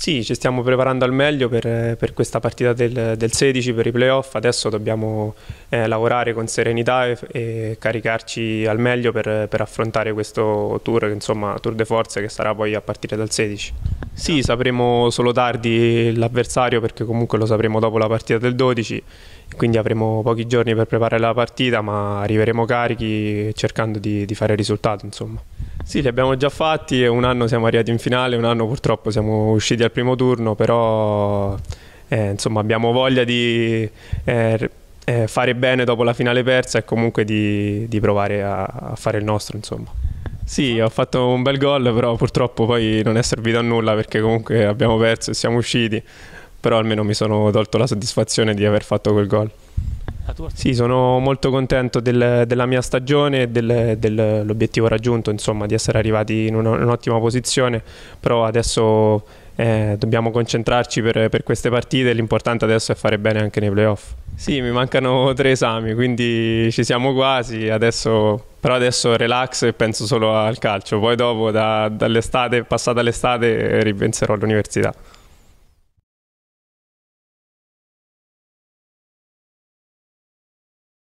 Sì, ci stiamo preparando al meglio per, per questa partita del, del, 16, per i playoff. Adesso dobbiamo eh, lavorare con serenità e, e caricarci al meglio per, per, affrontare questo tour, insomma, tour de forze che sarà poi a partire dal 16. Sì, sapremo solo tardi l'avversario perché comunque lo sapremo dopo la partita del 12, quindi avremo pochi giorni per preparare la partita, ma arriveremo carichi cercando di, di fare risultato, insomma. Sì, li abbiamo già fatti, un anno siamo arrivati in finale, un anno purtroppo siamo usciti al primo turno, però eh, insomma, abbiamo voglia di eh, eh, fare bene dopo la finale persa e comunque di, di provare a, a, fare il nostro. Insomma. Sì, ho fatto un bel gol, però purtroppo poi non è servito a nulla perché comunque abbiamo perso e siamo usciti, però almeno mi sono tolto la soddisfazione di aver fatto quel gol tua? Sì, sono molto contento del, della mia stagione e del, dell'obiettivo raggiunto, insomma, di essere arrivati in una, un'ottima posizione, però adesso eh, dobbiamo concentrarci per, per queste partite, l'importante adesso è fare bene anche nei playoff. Sì, mi mancano tre esami, quindi ci siamo quasi, adesso, però adesso relax e penso solo al calcio, poi dopo da, dall'estate, passata l'estate, ripenserò all'università.